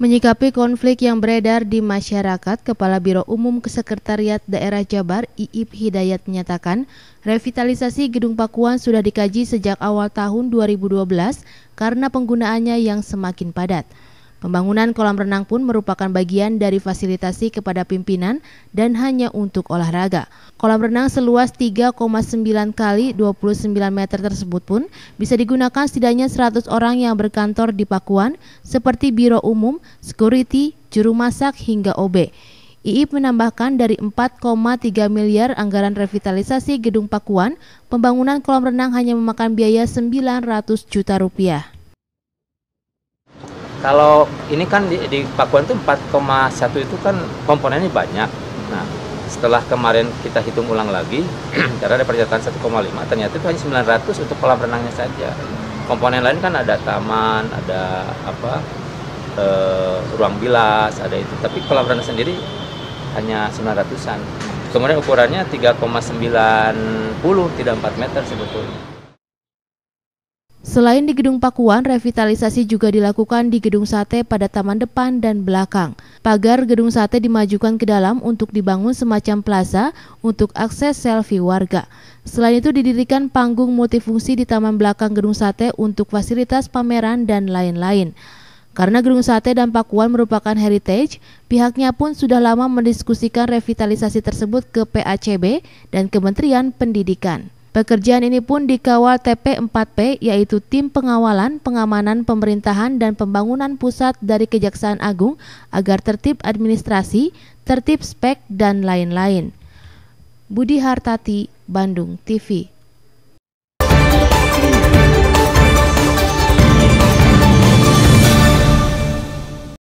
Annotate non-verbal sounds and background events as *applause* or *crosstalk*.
Menyikapi konflik yang beredar di masyarakat, Kepala Biro Umum Kesekretariat Daerah Jabar, Iip Hidayat menyatakan, revitalisasi Gedung Pakuan sudah dikaji sejak awal tahun 2012 karena penggunaannya yang semakin padat. Pembangunan kolam renang pun merupakan bagian dari fasilitasi kepada pimpinan dan hanya untuk olahraga. Kolam renang seluas 3,9 kali 29 meter tersebut pun bisa digunakan setidaknya 100 orang yang berkantor di Pakuan seperti Biro Umum, Security, Juru Masak hingga OB. IIP menambahkan dari 4,3 miliar anggaran revitalisasi Gedung Pakuan, pembangunan kolam renang hanya memakan biaya 900 juta rupiah kalau ini kan di, di Pakuan itu 4,1 itu kan komponennya banyak. Nah, setelah kemarin kita hitung ulang lagi, *clears throat* karena ada perjalanan 1,5, ternyata itu hanya 900 untuk kolam renangnya saja. Komponen lain kan ada taman, ada apa e, ruang bilas, ada itu. Tapi kolam renang sendiri hanya 900-an. Kemudian ukurannya 3,90, tidak 4 meter sebetulnya. Selain di Gedung Pakuan, revitalisasi juga dilakukan di Gedung Sate pada taman depan dan belakang. Pagar Gedung Sate dimajukan ke dalam untuk dibangun semacam plaza untuk akses selfie warga. Selain itu didirikan panggung multifungsi di taman belakang Gedung Sate untuk fasilitas pameran dan lain-lain. Karena Gedung Sate dan Pakuan merupakan heritage, pihaknya pun sudah lama mendiskusikan revitalisasi tersebut ke PACB dan Kementerian Pendidikan. Pekerjaan ini pun dikawal TP4P yaitu Tim Pengawalan, Pengamanan Pemerintahan dan Pembangunan Pusat dari Kejaksaan Agung agar tertib administrasi, tertib spek dan lain-lain. Budi Hartati, Bandung TV.